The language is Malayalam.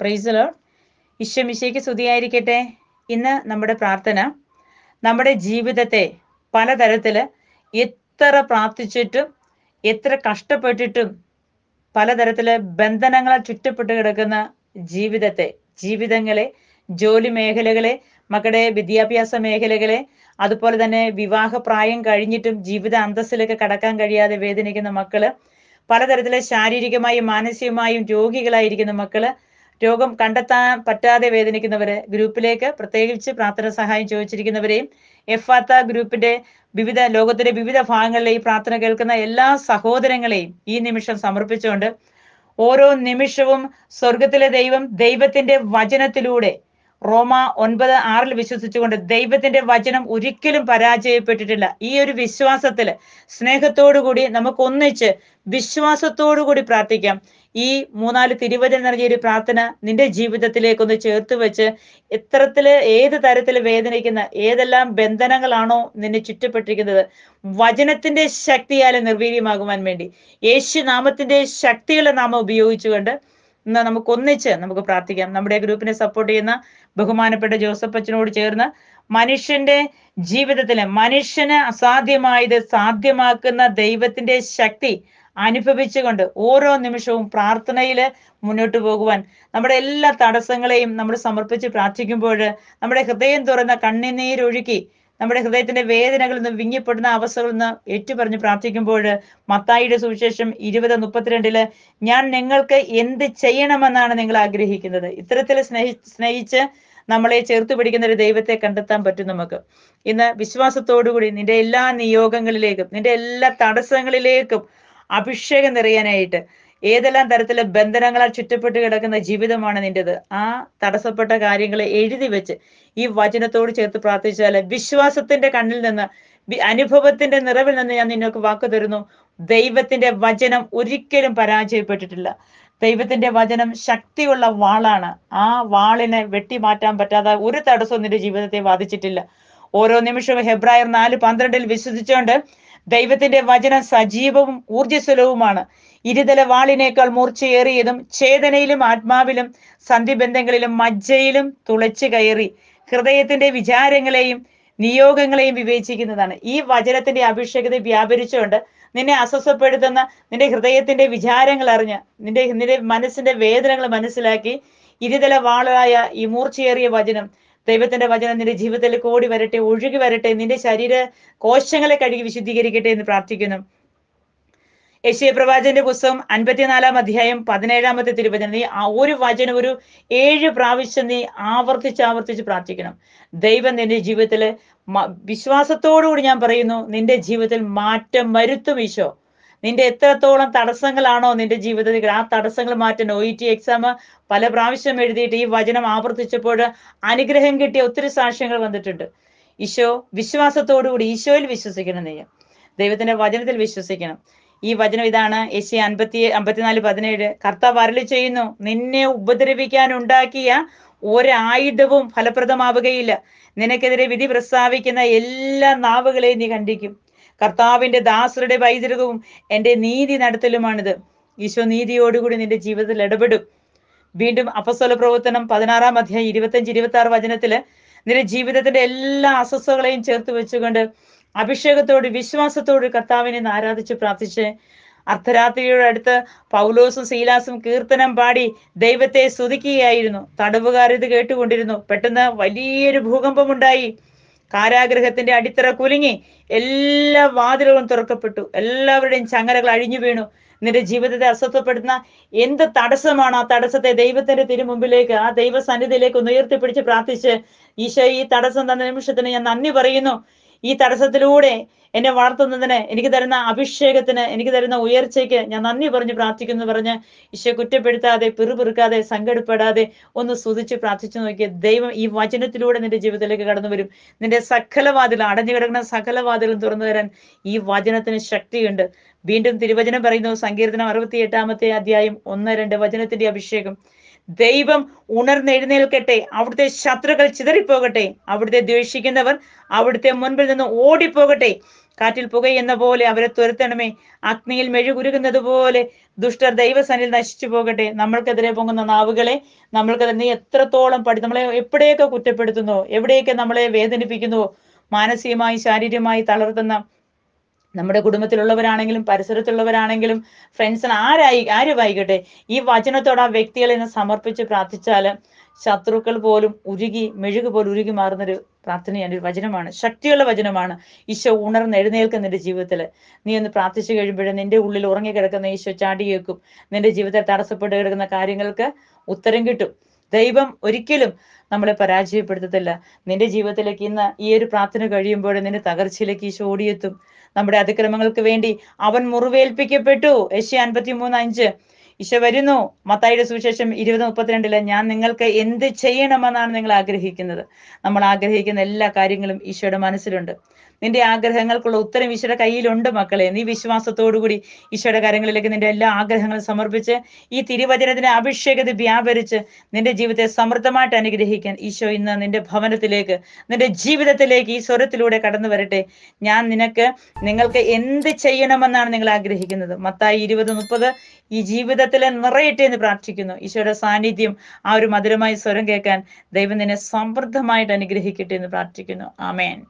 പ്രൈസലോ ഈശ്വമിശയ്ക്ക് സ്തുതിയായിരിക്കട്ടെ ഇന്ന് നമ്മുടെ പ്രാർത്ഥന നമ്മുടെ ജീവിതത്തെ പലതരത്തിൽ എത്ര പ്രാർത്ഥിച്ചിട്ടും എത്ര കഷ്ടപ്പെട്ടിട്ടും പലതരത്തിൽ ബന്ധനങ്ങളാൽ ചുറ്റപ്പെട്ട് കിടക്കുന്ന ജീവിതത്തെ ജീവിതങ്ങളെ ജോലി മേഖലകളെ മക്കളുടെ വിദ്യാഭ്യാസ മേഖലകളെ അതുപോലെ തന്നെ വിവാഹ പ്രായം കഴിഞ്ഞിട്ടും ജീവിത അന്തസ്സിലൊക്കെ കടക്കാൻ കഴിയാതെ വേദനിക്കുന്ന മക്കള് പലതരത്തിലെ ശാരീരികമായും മാനസികമായും രോഗികളായിരിക്കുന്ന മക്കള് രോഗം കണ്ടെത്താൻ പറ്റാതെ വേദനിക്കുന്നവരെ ഗ്രൂപ്പിലേക്ക് പ്രത്യേകിച്ച് പ്രാർത്ഥന സഹായം ചോദിച്ചിരിക്കുന്നവരെയും എഫാത്ത ഗ്രൂപ്പിന്റെ വിവിധ ലോകത്തിന്റെ വിവിധ ഭാഗങ്ങളിലെ ഈ പ്രാർത്ഥന കേൾക്കുന്ന എല്ലാ സഹോദരങ്ങളെയും ഈ നിമിഷം സമർപ്പിച്ചുകൊണ്ട് ഓരോ നിമിഷവും സ്വർഗത്തിലെ ദൈവം ദൈവത്തിന്റെ വചനത്തിലൂടെ റോമ ഒൻപത് ആറിൽ വിശ്വസിച്ചുകൊണ്ട് ദൈവത്തിന്റെ വചനം ഒരിക്കലും പരാജയപ്പെട്ടിട്ടില്ല ഈ ഒരു വിശ്വാസത്തിൽ സ്നേഹത്തോടു കൂടി നമുക്കൊന്നിച്ച് വിശ്വാസത്തോടു കൂടി പ്രാർത്ഥിക്കാം ഈ മൂന്നാല് തിരുവചനം നിറഞ്ഞ ഒരു പ്രാർത്ഥന നിന്റെ ജീവിതത്തിലേക്ക് ഒന്ന് ചേർത്ത് വെച്ച് എത്രത്തില് ഏത് തരത്തിൽ വേദനിക്കുന്ന ഏതെല്ലാം ബന്ധനങ്ങളാണോ നിന്നെ ചുറ്റപ്പെട്ടിരിക്കുന്നത് വചനത്തിന്റെ ശക്തിയാലെ നിർവീര്യമാകുവാൻ വേണ്ടി യേശു നാമത്തിന്റെ ശക്തികളെ നാമം ഉപയോഗിച്ചുകൊണ്ട് ഇന്ന് നമുക്ക് ഒന്നിച്ച് നമുക്ക് പ്രാർത്ഥിക്കാം നമ്മുടെ ഗ്രൂപ്പിനെ സപ്പോർട്ട് ചെയ്യുന്ന ബഹുമാനപ്പെട്ട ജോസഫ് അച്ഛനോട് ചേർന്ന് മനുഷ്യന്റെ ജീവിതത്തിലെ മനുഷ്യന് അസാധ്യമായത് സാധ്യമാക്കുന്ന ദൈവത്തിന്റെ ശക്തി അനുഭവിച്ചുകൊണ്ട് ഓരോ നിമിഷവും പ്രാർത്ഥനയിൽ മുന്നോട്ട് പോകുവാൻ നമ്മുടെ എല്ലാ തടസ്സങ്ങളെയും നമ്മൾ സമർപ്പിച്ച് പ്രാർത്ഥിക്കുമ്പോൾ നമ്മുടെ ഹൃദയം തുറന്ന കണ്ണിനീരൊഴുക്കി നമ്മുടെ ഹൃദയത്തിന്റെ വേദനകളിൽ നിന്ന് വിങ്ങിപ്പെടുന്ന അവസ്ഥകളിൽ നിന്ന് ഏറ്റുപറഞ്ഞ് പ്രാർത്ഥിക്കുമ്പോൾ മത്തായിയുടെ സുവിശേഷം ഇരുപത് മുപ്പത്തിരണ്ടില് ഞാൻ നിങ്ങൾക്ക് എന്ത് ചെയ്യണമെന്നാണ് നിങ്ങൾ ആഗ്രഹിക്കുന്നത് ഇത്തരത്തിൽ സ്നേഹി സ്നേഹിച്ച് നമ്മളെ ചേർത്ത് പിടിക്കുന്ന ഒരു ദൈവത്തെ കണ്ടെത്താൻ പറ്റും നമുക്ക് ഇന്ന് വിശ്വാസത്തോടുകൂടി നിന്റെ എല്ലാ നിയോഗങ്ങളിലേക്കും നിന്റെ എല്ലാ തടസ്സങ്ങളിലേക്കും അഭിഷേകം നിറയാനായിട്ട് ഏതെല്ലാം തരത്തിലെ ബന്ധനങ്ങളാൽ ചുറ്റപ്പെട്ട് കിടക്കുന്ന ജീവിതമാണ് നിന്റേത് ആ തടസ്സപ്പെട്ട കാര്യങ്ങളെ എഴുതി വെച്ച് ഈ വചനത്തോട് ചേർത്ത് പ്രാർത്ഥിച്ചാൽ വിശ്വാസത്തിന്റെ കണ്ണിൽ നിന്ന് അനുഭവത്തിന്റെ നിറവിൽ നിന്ന് ഞാൻ നിങ്ങൾക്ക് വാക്ക് തരുന്നു ദൈവത്തിന്റെ വചനം ഒരിക്കലും പരാജയപ്പെട്ടിട്ടില്ല ദൈവത്തിന്റെ വചനം ശക്തിയുള്ള വാളാണ് ആ വാളിനെ വെട്ടി മാറ്റാൻ പറ്റാതെ ഒരു തടസ്സവും നിന്റെ ജീവിതത്തെ ബാധിച്ചിട്ടില്ല ഓരോ നിമിഷവും ഹെബ്രായർ നാല് പന്ത്രണ്ടിൽ വിശ്വസിച്ചുകൊണ്ട് ദൈവത്തിന്റെ വചനം സജീവവും ഊർജ്ജസ്വലവുമാണ് ഇരുതല വാളിനേക്കാൾ മൂർച്ചയേറിയതും ചേതനയിലും ആത്മാവിലും സന്ധിബന്ധങ്ങളിലും മജ്ജയിലും തുളച്ചു കയറി ഹൃദയത്തിന്റെ വിചാരങ്ങളെയും നിയോഗങ്ങളെയും വിവേചിക്കുന്നതാണ് ഈ വചനത്തിന്റെ അഭിഷേകത വ്യാപരിച്ചുകൊണ്ട് നിന്നെ അസ്വസ്ഥപ്പെടുത്തുന്ന നിന്റെ ഹൃദയത്തിന്റെ വിചാരങ്ങൾ അറിഞ്ഞ് നിന്റെ നിന്റെ മനസ്സിന്റെ വേദനകൾ മനസ്സിലാക്കി ഇരുതല വാളായ ഈ മൂർച്ചയേറിയ വചനം ദൈവത്തിന്റെ വചനം നിന്റെ ജീവിതത്തിൽ കോടി വരട്ടെ ഒഴുകി വരട്ടെ നിന്റെ ശരീര കോശങ്ങളെ കഴുകി വിശുദ്ധീകരിക്കട്ടെ എന്ന് പ്രാർത്ഥിക്കുന്നു യശയ പ്രവാചന്റെ പുസ്തകം അൻപത്തിനാലാം അധ്യായം പതിനേഴാമത്തെ തിരുവചനം നീ ആ ഒരു വചനം ഒരു ഏഴ് പ്രാവശ്യം നീ ആവർത്തിച്ച് ആവർത്തിച്ച് പ്രാർത്ഥിക്കണം ദൈവം നിന്റെ ജീവിതത്തിൽ വിശ്വാസത്തോടുകൂടി ഞാൻ പറയുന്നു നിന്റെ ജീവിതത്തിൽ മാറ്റം വരുത്തും ഈശോ നിന്റെ എത്രത്തോളം തടസ്സങ്ങളാണോ നിന്റെ ജീവിതത്തിൽ ആ തടസ്സങ്ങൾ മാറ്റാൻ ഒ ഇ ടി എക്സാം പല പ്രാവശ്യം എഴുതിയിട്ട് ഈ വചനം ആവർത്തിച്ചപ്പോൾ അനുഗ്രഹം കിട്ടിയ ഒത്തിരി സാക്ഷ്യങ്ങൾ വന്നിട്ടുണ്ട് ഈശോ വിശ്വാസത്തോടുകൂടി ഈശോയിൽ വിശ്വസിക്കണം നീ ദൈവത്തിന്റെ വചനത്തിൽ വിശ്വസിക്കണം ഈ വചനം ഇതാണ് എസി അൻപത്തി അമ്പത്തിനാല് പതിനേഴ് കർത്താവ് അരളി ചെയ്യുന്നു നിന്നെ ഉപദ്രവിക്കാൻ ഉണ്ടാക്കിയ ഒരായുധവും ഫലപ്രദമാവുകയില്ല നിനക്കെതിരെ വിധി പ്രസ്താവിക്കുന്ന എല്ലാ നാവുകളെയും നീ ഖണ്ഡിക്കും കർത്താവിന്റെ ദാസരുടെ പൈതൃകവും എൻ്റെ നീതി നടത്തലുമാണിത് ഈശോ നീതിയോടുകൂടി നിന്റെ ജീവിതത്തിൽ ഇടപെടും വീണ്ടും അപസ്വല പ്രവർത്തനം പതിനാറാം അധ്യായം ഇരുപത്തഞ്ച് ഇരുപത്തി ആറ് വചനത്തില് നിന്റെ ജീവിതത്തിന്റെ എല്ലാ അസ്വസ്ഥകളെയും ചേർത്ത് വെച്ചുകൊണ്ട് അഭിഷേകത്തോട് വിശ്വാസത്തോട് കർത്താവിനെ ആരാധിച്ച് പ്രാർത്ഥിച്ച് അർദ്ധരാത്രിയുടെ അടുത്ത് പൗലോസും സീലാസും കീർത്തനം പാടി ദൈവത്തെ സ്തുതിക്കുകയായിരുന്നു ഇത് കേട്ടുകൊണ്ടിരുന്നു പെട്ടെന്ന് വലിയൊരു ഭൂകമ്പമുണ്ടായി കാരാഗ്രഹത്തിന്റെ അടിത്തറ കുലുങ്ങി എല്ലാ വാതിലുകളും തുറക്കപ്പെട്ടു എല്ലാവരുടെയും ചങ്ങലകൾ അഴിഞ്ഞു വീണു നിന്റെ ജീവിതത്തെ അസ്വസ്ഥപ്പെടുത്തുന്ന എന്ത് തടസ്സമാണ് ആ തടസ്സത്തെ ദൈവത്തിന്റെ തിരുമുമ്പിലേക്ക് ആ ദൈവ സന്നിധിയിലേക്ക് ഒന്ന് ഉയർത്തിപ്പിടിച്ച് പ്രാർത്ഥിച്ച് ഈശോ ഈ തടസ്സം തന്ന നിമിഷത്തിന് ഞാൻ നന്ദി പറയുന്നു ഈ തടസ്സത്തിലൂടെ എന്നെ വളർത്തുന്നതിന് എനിക്ക് തരുന്ന അഭിഷേകത്തിന് എനിക്ക് തരുന്ന ഉയർച്ചയ്ക്ക് ഞാൻ നന്ദി പറഞ്ഞ് പ്രാർത്ഥിക്കുന്നു പറഞ്ഞ് ഈശോ കുറ്റപ്പെടുത്താതെ പിറുപിറുക്കാതെ സങ്കടപ്പെടാതെ ഒന്ന് സ്തുതിച്ച് പ്രാർത്ഥിച്ചു നോക്കിയ ദൈവം ഈ വചനത്തിലൂടെ നിന്റെ ജീവിതത്തിലേക്ക് കടന്നു വരും നിന്റെ സകലവാതിൽ അടഞ്ഞു കിടക്കുന്ന സകലവാതിലും തുറന്നു തരാൻ ഈ വചനത്തിന് ശക്തിയുണ്ട് വീണ്ടും തിരുവചനം പറയുന്നു സങ്കീർത്തനം അറുപത്തി എട്ടാമത്തെ അധ്യായം ഒന്ന് രണ്ട് വചനത്തിന്റെ അഭിഷേകം ദൈവം ഉണർന്നെഴുന്നേൽക്കട്ടെ അവിടുത്തെ ശത്രുക്കൾ ചിതറിപ്പോകട്ടെ അവിടുത്തെ ദ്വേഷിക്കുന്നവർ അവിടുത്തെ മുൻപിൽ നിന്ന് ഓടിപ്പോകട്ടെ കാറ്റിൽ പുകയെന്ന പോലെ അവരെ തുരത്തണമേ അഗ്നിയിൽ മെഴുകുരുകുന്നത് പോലെ ദുഷ്ടർ ദൈവസനിൽ നശിച്ചു പോകട്ടെ നമ്മൾക്കെതിരെ പൊങ്ങുന്ന നാവുകളെ നമ്മൾക്കെതിരെ നീ എത്രത്തോളം പഠി നമ്മളെ എവിടെയൊക്കെ കുറ്റപ്പെടുത്തുന്നു എവിടെയൊക്കെ നമ്മളെ വേദനിപ്പിക്കുന്നുവോ മാനസികമായി ശാരീരികമായി തളർത്തുന്ന നമ്മുടെ കുടുംബത്തിലുള്ളവരാണെങ്കിലും പരിസരത്തുള്ളവരാണെങ്കിലും ഫ്രണ്ട്സിന് ആരായി ആര് വൈകട്ടെ ഈ വചനത്തോട് ആ വ്യക്തികളെ സമർപ്പിച്ച് പ്രാർത്ഥിച്ചാൽ ശത്രുക്കൾ പോലും ഉരുകി മെഴുക് പോലും ഉരുകി മാറുന്നൊരു പ്രാർത്ഥനയാണ് ഒരു വചനമാണ് ശക്തിയുള്ള വചനമാണ് ഈശോ ഉണർന്ന് എഴുന്നേൽക്കുന്ന നിന്റെ ജീവിതത്തിൽ നീ ഒന്ന് പ്രാർത്ഥിച്ചു കഴിയുമ്പോഴും നിന്റെ ഉള്ളിൽ ഉറങ്ങി കിടക്കുന്ന ഈശോ ചാടിയേക്കും നിന്റെ ജീവിതത്തെ തടസ്സപ്പെട്ട് കിടക്കുന്ന കാര്യങ്ങൾക്ക് ഉത്തരം കിട്ടും ദൈവം ഒരിക്കലും നമ്മളെ പരാജയപ്പെടുത്തത്തില്ല നിന്റെ ജീവിതത്തിലേക്ക് ഇന്ന് ഈ ഒരു പ്രാർത്ഥന കഴിയുമ്പോൾ നിന്റെ തകർച്ചയിലേക്ക് ഈശോ ഓടിയെത്തും നമ്മുടെ അതിക്രമങ്ങൾക്ക് വേണ്ടി അവൻ മുറിവേൽപ്പിക്കപ്പെട്ടു യശി അൻപത്തി മൂന്ന് അഞ്ച് ഈശോ വരുന്നു മത്തായിയുടെ സുവിശേഷം ഇരുപത് മുപ്പത്തിരണ്ടില് ഞാൻ നിങ്ങൾക്ക് എന്ത് ചെയ്യണമെന്നാണ് നിങ്ങൾ ആഗ്രഹിക്കുന്നത് നമ്മൾ ആഗ്രഹിക്കുന്ന എല്ലാ കാര്യങ്ങളും ഈശോയുടെ മനസ്സിലുണ്ട് നിന്റെ ആഗ്രഹങ്ങൾക്കുള്ള ഉത്തരം ഈശോയുടെ കയ്യിലുണ്ട് മക്കളെ നീ വിശ്വാസത്തോടുകൂടി ഈശോയുടെ കാര്യങ്ങളിലേക്ക് നിന്റെ എല്ലാ ആഗ്രഹങ്ങളും സമർപ്പിച്ച് ഈ തിരുവചനത്തിന് അഭിഷേകത വ്യാപരിച്ച് നിന്റെ ജീവിതത്തെ സമൃദ്ധമായിട്ട് അനുഗ്രഹിക്കാൻ ഈശോ ഇന്ന് നിന്റെ ഭവനത്തിലേക്ക് നിന്റെ ജീവിതത്തിലേക്ക് ഈ സ്വരത്തിലൂടെ കടന്നു വരട്ടെ ഞാൻ നിനക്ക് നിങ്ങൾക്ക് എന്ത് ചെയ്യണമെന്നാണ് നിങ്ങൾ ആഗ്രഹിക്കുന്നത് മത്തായി ഇരുപത് മുപ്പത് ഈ ജീവിതത്തിലെ നിറയട്ടെ എന്ന് പ്രാർത്ഥിക്കുന്നു ഈശോയുടെ സാന്നിധ്യം ആ ഒരു മധുരമായ സ്വരം കേൾക്കാൻ ദൈവം നിന്നെ സമൃദ്ധമായിട്ട് അനുഗ്രഹിക്കട്ടെ എന്ന് പ്രാർത്ഥിക്കുന്നു ആമേൻ